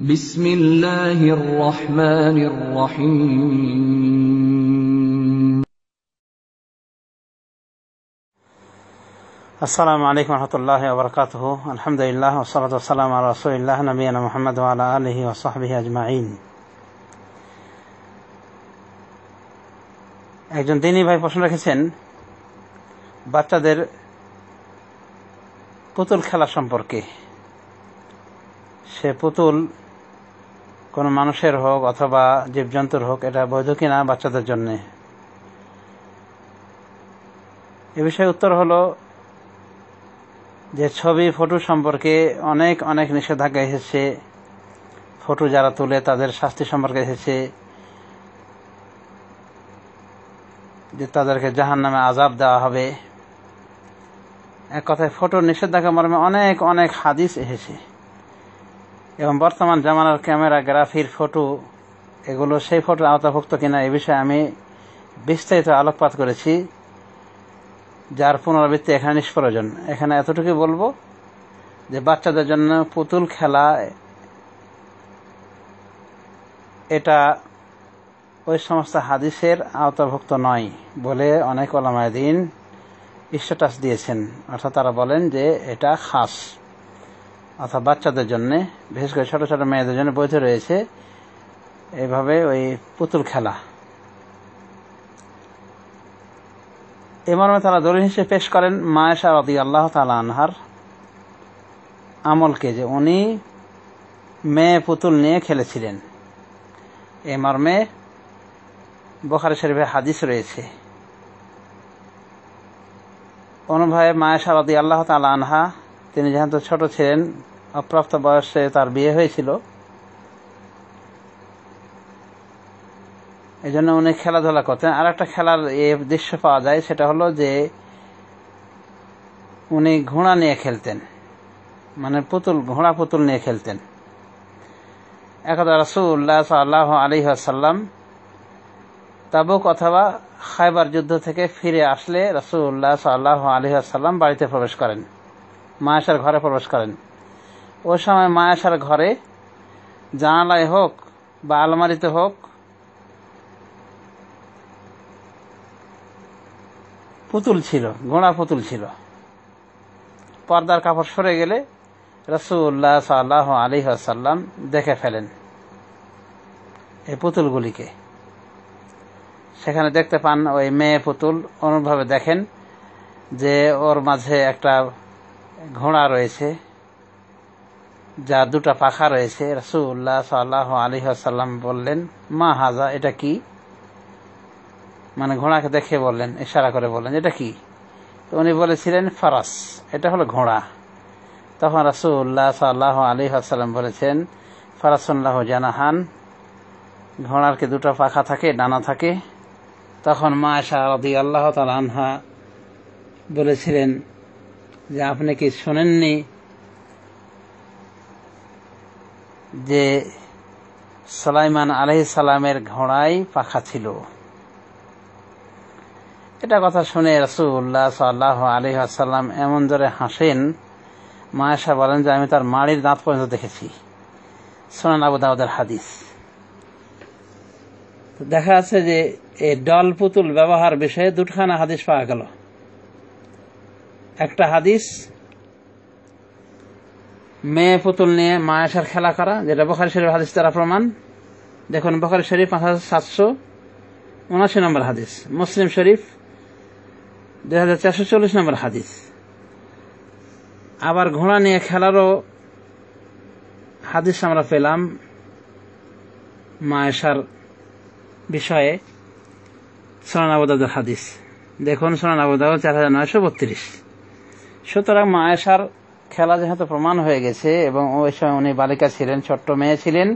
بسم الله الرحمن الرحيم السلام عليكم ورحمة الله وبركاته الحمد لله والصلاة والسلام على رسول الله نبينا محمد وعلى آله وصحبه أجمعين একজন দিনই ভাই প্রশ্ন রেখেছেন বাচ্চাদের পুতুল খেলা সম্পর্কে সে পুতুল কোনো মানুষের হোক অথবা জীবজন্তুর হোক এটা বৈধ কিনা বাচ্চাদের জন্য এ বিষয়ে উত্তর হলো যে ছবি ফটো সম্পর্কে অনেক অনেক নিষেধাজ্ঞা এসেছে ফটো যারা তোলে তাদের শাস্তি সম্পর্কে এসেছে যে তাদেরকে জাহান নামে আজাব দেওয়া হবে এক কথায় ফটো নিষেধাজ্ঞা মর্মে অনেক অনেক হাদিস এসেছে এবং বর্তমান জামানার ক্যামেরা গ্রাফির ফটো এগুলো সেই ফটো আওতাভুক্ত কিনা এ বিষয়ে আমি বিস্তারিত আলোকপাত করেছি যার পুনরাবৃত্তি এখানে নিষ্প্রয়োজন এখানে এতটুকু বলবো যে বাচ্চাদের জন্য পুতুল খেলা এটা ওই সমস্ত হাদিসের আওতাভুক্ত নয় বলে অনেক ওলামায় দিন ঈশ্বটাস দিয়েছেন অর্থাৎ তারা বলেন যে এটা খাস অর্থাৎ বাচ্চাদের জন্য বিশেষ করে ছোট ছোট মেয়েদের জন্য বৈধ রয়েছে এভাবে ওই পুতুল খেলা এ মর্মে তারা দলিল হিসেবে পেশ করেন মায়েশা রদি আল্লাহ তালা আনহার আমলকে যে উনি মেয়ে পুতুল নিয়ে খেলেছিলেন এ মর্মে বোখারে শরীফে হাদিস রয়েছে অনুভয়ে মায়েশা রদি আল্লাহ তালা আনহা তিনি যেহেতু ছোট ছিলেন অপ্রাপ্ত বয়সে তার বিয়ে হয়েছিল এই জন্য উনি খেলাধুলা করতেন আর একটা খেলার দৃশ্য পাওয়া যায় সেটা হলো যে উনি ঘোড়া নিয়ে খেলতেন মানে পুতুল ঘোড়া পুতুল নিয়ে খেলতেন একদা রসুল্লাহ সাল্লাহ আলী আসাল্লাম তাবুক অথবা খাইবার যুদ্ধ থেকে ফিরে আসলে রসুল্লাহ সাল্লাহ আলী আসাল্লাম বাড়িতে প্রবেশ করেন মায়াসার ঘরে প্রবেশ করেন ও সময় মায়াসার ঘরে জানালায় হোক বা আলমারিতে হোক পুতুল ছিল গোড়া পুতুল ছিল পর্দার কাপড় সরে গেলে রসুল্লাহ সাল্লাহ আলী সাল্লাম দেখে ফেলেন এই পুতুলগুলিকে সেখানে দেখতে পান ওই মেয়ে পুতুল অনুভাবে দেখেন যে ওর মাঝে একটা ঘোড়া রয়েছে যা দুটা পাখা রয়েছে রসুল্লাহ সাল্লাহ আলী আসাল্লাম বললেন মা হাজা এটা কি মানে ঘোড়াকে দেখে বললেন ইশারা করে বললেন এটা কি তো উনি বলেছিলেন ফারাস এটা হলো ঘোড়া তখন রসুল্লাহ সাল্লাহ আলী আসাল্লাম বলেছেন ফারাসুল্লাহ জানাহান ঘোড়ারকে দুটো পাখা থাকে ডানা থাকে তখন মা আশা আল্লাহ তালা আনহা বলেছিলেন যে আপনি কি শোনেননি যে সালাইমান আলহ সালামের ঘোড়ায় পাখা ছিল এটা কথা শুনে রসুল্লাহ সাল্লাহ আলহ আসাল্লাম এমন জোরে হাসেন মায়াশা বলেন যে আমি তার মাড়ির দাঁত পর্যন্ত দেখেছি সোনান আবু দাউদের হাদিস দেখা যাচ্ছে যে এই ডল পুতুল ব্যবহার বিষয়ে দুটখানা হাদিস পাওয়া গেল একটা হাদিস মেয়ে পুতুল নিয়ে মায়াসার খেলা করা যেটা বখারি শরীফ হাদিস তারা প্রমাণ দেখুন বখারি শরীফ পাঁচ হাজার সাতশো উনাশি নম্বর হাদিস মুসলিম শরীফ দুই হাজার চারশো চল্লিশ নম্বর হাদিস আবার ঘোড়া নিয়ে খেলারও হাদিস আমরা পেলাম মায়েশার বিষয়ে সোনান আবুদাদের হাদিস দেখুন সোনান আবুদাহ চার হাজার নয়শো বত্রিশ সুতরাং মায়াশার খেলা যেহেতু প্রমাণ হয়ে গেছে এবং ওই সময় উনি বালিকা ছিলেন ছোট্ট মেয়ে ছিলেন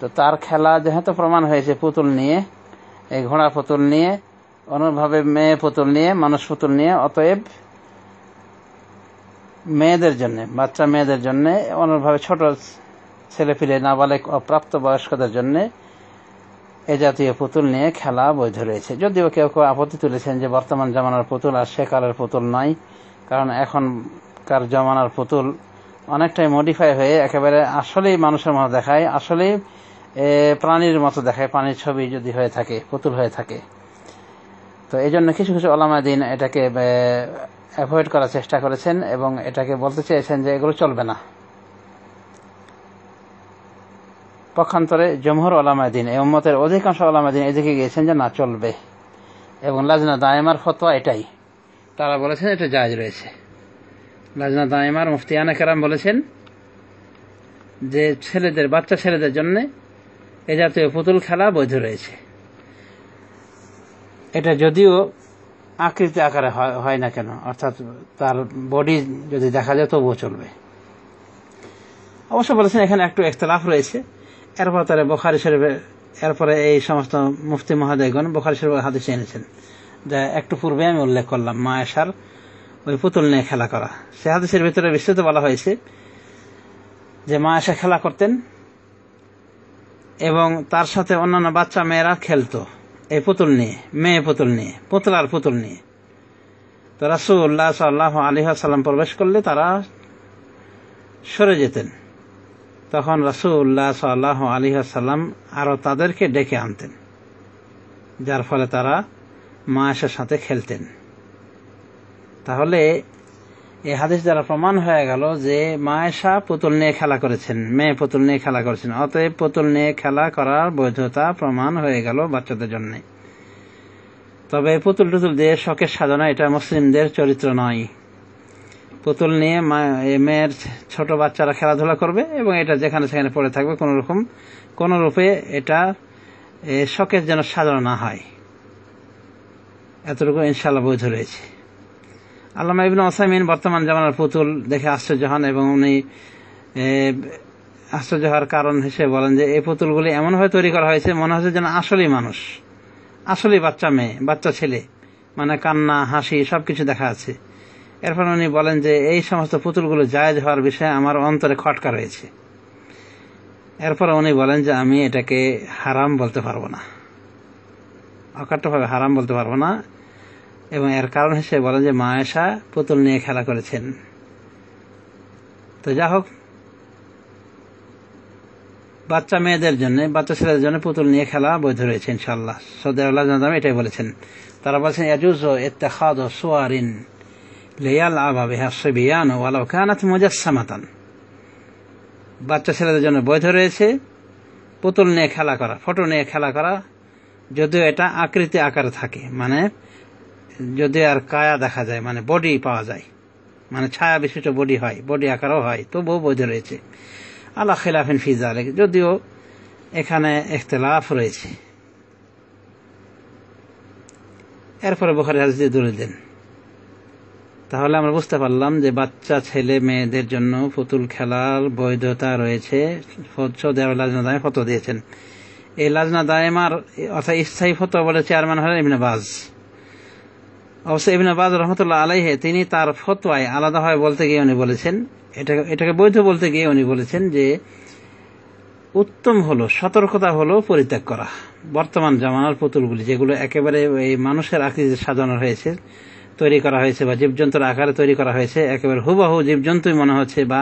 তো তার খেলা যেহেতু প্রমাণ হয়েছে পুতুল নিয়ে এই ঘোড়া পুতুল নিয়ে অনুভাবে মেয়ে পুতুল নিয়ে মানুষ পুতুল নিয়ে অতএব মেয়েদের জন্য বাচ্চা মেয়েদের জন্য অনুভাবে ছোট ছেলে ফিরে নাবালিক অপ্রাপ্ত বয়স্কদের জন্য এ জাতীয় পুতুল নিয়ে খেলা বৈধ রয়েছে যদিও কেউ কেউ আপত্তি তুলেছেন যে বর্তমান জামানার পুতুল আর সেকালের পুতুল নাই কারণ এখনকার জমানার পুতুল অনেকটাই মডিফাই হয়ে একেবারে আসলেই মানুষের মতো দেখায় আসলেই প্রাণীর মতো দেখায় প্রাণীর ছবি যদি হয়ে থাকে পুতুল হয়ে থাকে তো এই জন্য কিছু কিছু দিন এটাকে অ্যাভয়েড করার চেষ্টা করেছেন এবং এটাকে বলতে চেয়েছেন যে এগুলো চলবে না পক্ষান্তরে জমহর দিন এই উম্মতের অধিকাংশ দিন এদিকে গিয়েছেন যে না চলবে এবং লাজনা দায়মার ফতোয়া এটাই তারা বলেছেন এটা জায়জ রয়েছে লাজনা দায়মার মুফতিয়ানা কেরাম বলেছেন যে ছেলেদের বাচ্চা ছেলেদের জন্য এ জাতীয় পুতুল খেলা বৈধ রয়েছে এটা যদিও আকৃতি আকারে হয় না কেন অর্থাৎ তার বডি যদি দেখা যায় তবুও চলবে অবশ্য বলেছেন এখানে একটু একতলাফ রয়েছে এরপর তারা বোখারি শরীফে এরপরে এই সমস্ত মুফতি মহাদেগণ বোখারি শরীফ হাদিসে এনেছেন যা একটু পূর্বে আমি উল্লেখ করলাম মা এসার ওই পুতুল নিয়ে খেলা করা সে হাদিসের ভিতরে বিস্তৃত বলা হয়েছে যে মা আশা খেলা করতেন এবং তার সাথে অন্যান্য বাচ্চা মেয়েরা খেলতো এই পুতুল নিয়ে মেয়ে পুতুল নিয়ে পুতলার পুতুল নিয়ে তো উল্লাহ সাল্লাহ আলিহাসাল্লাম প্রবেশ করলে তারা সরে যেতেন তখন রসুল্লাহ সাল্লাহ আলী আসাল্লাম আরও তাদেরকে ডেকে আনতেন যার ফলে তারা মায়াসের সাথে খেলতেন তাহলে এ হাদিস দ্বারা প্রমাণ হয়ে গেল যে মায়েশা পুতুল নিয়ে খেলা করেছেন মেয়ে পুতুল নিয়ে খেলা করেছেন অতএব পুতুল নিয়ে খেলা করার বৈধতা প্রমাণ হয়ে গেল বাচ্চাদের জন্য তবে পুতুল টুতুল দিয়ে শখের সাধনা এটা মুসলিমদের চরিত্র নয় পুতুল নিয়ে মেয়ের ছোট বাচ্চারা খেলাধুলা করবে এবং এটা যেখানে সেখানে পড়ে থাকবে কোনো রকম কোনো রূপে এটা শখের যেন সাজানো না হয় এতটুকু ইনশাল্লাহ বৈধ রয়েছে আল্লাহ ইবিন ওসাইমিন বর্তমান জামানার পুতুল দেখে আশ্চর্য হন এবং উনি আশ্চর্য হওয়ার কারণ হিসেবে বলেন যে এই পুতুলগুলি এমনভাবে তৈরি করা হয়েছে মনে হচ্ছে যেন আসলেই মানুষ আসলেই বাচ্চা মেয়ে বাচ্চা ছেলে মানে কান্না হাসি সব কিছু দেখা আছে এরপর উনি বলেন যে এই সমস্ত পুতুলগুলো জায়জ হওয়ার বিষয়ে আমার অন্তরে খটকা রয়েছে এরপর উনি বলেন যে আমি এটাকে হারাম বলতে পারবো না অকাট্যভাবে হারাম বলতে পারবো না এবং এর কারণ হিসেবে বলেন যে মায়েশা পুতুল নিয়ে খেলা করেছেন তো যা হোক বাচ্চা মেয়েদের জন্য বাচ্চা ছেলেদের জন্য পুতুল নিয়ে খেলা বৈধ রয়েছে ইনশাল্লাহ সৌদি আল্লাহ এটাই বলেছেন তারা বলছেন ইয়াজুজ এত্তেখাদ সোয়ারিন ليلعب بها الصبيان ولو كانت مجسمة বাচ্চা ছেলেদের জন্য বৈধ রয়েছে পুতুল নিয়ে খেলা করা ফটো নিয়ে খেলা করা যদিও এটা আকৃতি আকারে থাকে মানে যদি আর কায়া দেখা যায় মানে বডি পাওয়া যায় মানে ছায়া বিশিষ্ট বডি হয় বডি আকারও হয় তবুও বৈধ রয়েছে আল্লাহ খেলাফিন ফিজা আলেক যদিও এখানে ইখতলাফ রয়েছে এরপরে বুখারি হাজির দূরে দেন তাহলে আমরা বুঝতে পারলাম যে বাচ্চা ছেলে মেয়েদের জন্য পুতুল খেলার বৈধতা রয়েছে লাজনা ফতো দিয়েছেন এই লাজনা দায়েমার অর্থাৎ স্থায়ী ফতো বলে চেয়ারম্যান হলেন ইবনে বাজ অবশ্য ইবনে রহমতুল্লাহ আলাইহে তিনি তার ফতোয়ায় আলাদাভাবে বলতে গিয়ে উনি বলেছেন এটাকে এটাকে বৈধ বলতে গিয়ে উনি বলেছেন যে উত্তম হলো সতর্কতা হলো পরিত্যাগ করা বর্তমান জামানার পুতুলগুলি যেগুলো একেবারে মানুষের আকৃতি সাজানো হয়েছে তৈরি করা হয়েছে বা জীবজন্তুর আকারে তৈরি করা হয়েছে একেবারে হুবাহু জীবজন্তুই মনে হচ্ছে বা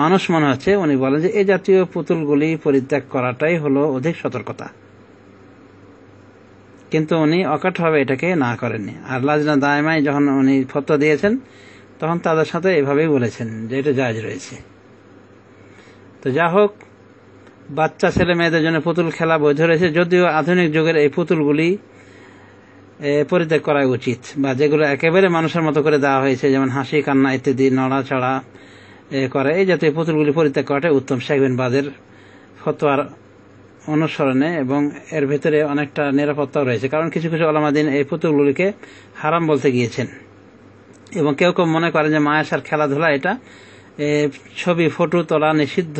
মানুষ মনে হচ্ছে উনি বলেন যে এই জাতীয় পুতুলগুলি পরিত্যাগ করাটাই হলো অধিক সতর্কতা কিন্তু উনি অকাঠভাবে এটাকে না করেননি আর লাজনা দায়মায় যখন উনি ফতোয়া দিয়েছেন তখন তাদের সাথে এভাবেই বলেছেন যে এটা জায়জ রয়েছে তো যা হোক বাচ্চা ছেলে মেয়েদের জন্য পুতুল খেলা বৈধ রয়েছে যদিও আধুনিক যুগের এই পুতুলগুলি পরিত্যাগ করা উচিত বা যেগুলো একেবারে মানুষের মতো করে দেওয়া হয়েছে যেমন হাসি কান্না ইত্যাদি নড়াচড়া করে এই জাতীয় পুতুলগুলি পরিত্যাগ করাটাই উত্তম শেখবেন বাজের ফতোয়ার অনুসরণে এবং এর ভিতরে অনেকটা নিরাপত্তাও রয়েছে কারণ কিছু কিছু আলামাদিন এই পুতুলগুলিকে হারাম বলতে গিয়েছেন এবং কেউ কেউ মনে করেন যে মায়াসার খেলাধুলা এটা ছবি ফটো তোলা নিষিদ্ধ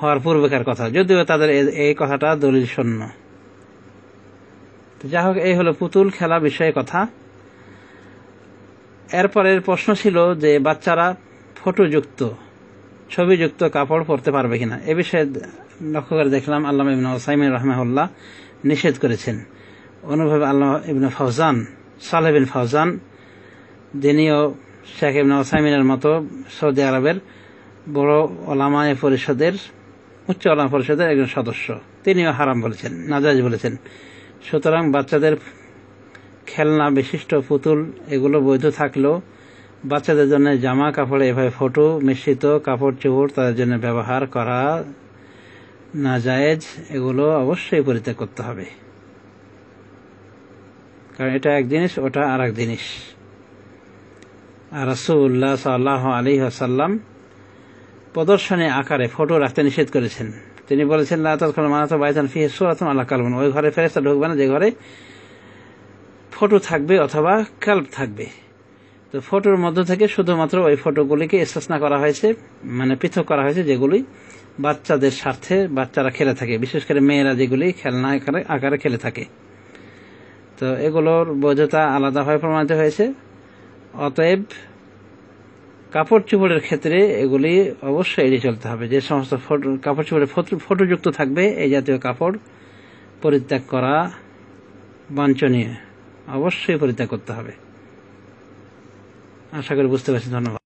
হওয়ার পূর্বেকার কথা যদিও তাদের এই কথাটা দলিল শূন্য যাই হোক এই হলো পুতুল খেলা বিষয়ে কথা এরপরের প্রশ্ন ছিল যে বাচ্চারা ফটোযুক্ত ছবিযুক্ত কাপড় পরতে পারবে কিনা এ বিষয়ে লক্ষ্য করে দেখলাম আল্লাহ ইবিন ওসাইমিন রহমাউল্লাহ নিষেধ করেছেন অনুভব আল্লাহ ইবিন ফৌজান সালেবিন ফৌজান যিনিও শেখ ইবিন ওসাইমিনের মতো সৌদি আরবের বড় ওলামায় পরিষদের উচ্চ ওলামা পরিষদের একজন সদস্য তিনিও হারাম বলেছেন নাজাজ বলেছেন সুতরাং বাচ্চাদের খেলনা বিশিষ্ট পুতুল এগুলো বৈধ থাকলেও বাচ্চাদের জন্য জামা কাপড়ে এভাবে ফটো মিশ্রিত কাপড় চোপড় তাদের জন্য ব্যবহার করা না জায়েজ এগুলো অবশ্যই পরিত্যাগ করতে হবে কারণ এটা এক জিনিস ওটা আর এক জিনিস আর রসুল্লাহ সাল্লাহ আলী আসাল্লাম প্রদর্শনী আকারে ফটো রাখতে নিষেধ করেছেন তিনি বলেছেন আল্লাহ কালবন ওই ঘরে ফেরেস্তা ঢুকবে না যে ঘরে ফটো থাকবে অথবা কাল্প থাকবে তো ফটোর মধ্য থেকে শুধুমাত্র ওই ফটোগুলিকে স্থাপনা করা হয়েছে মানে পৃথক করা হয়েছে যেগুলি বাচ্চাদের স্বার্থে বাচ্চারা খেলে থাকে বিশেষ করে মেয়েরা যেগুলি খেলনা আকারে আকারে খেলে থাকে তো এগুলোর বৈধতা আলাদাভাবে প্রমাণিত হয়েছে অতএব কাপড় চোপড়ের ক্ষেত্রে এগুলি অবশ্যই এড়িয়ে চলতে হবে যে সমস্ত ফটো কাপড় চুপড়ে ফটোযুক্ত থাকবে এই জাতীয় কাপড় পরিত্যাগ করা বাঞ্ছনীয় অবশ্যই পরিত্যাগ করতে হবে আশা করি বুঝতে পারছি ধন্যবাদ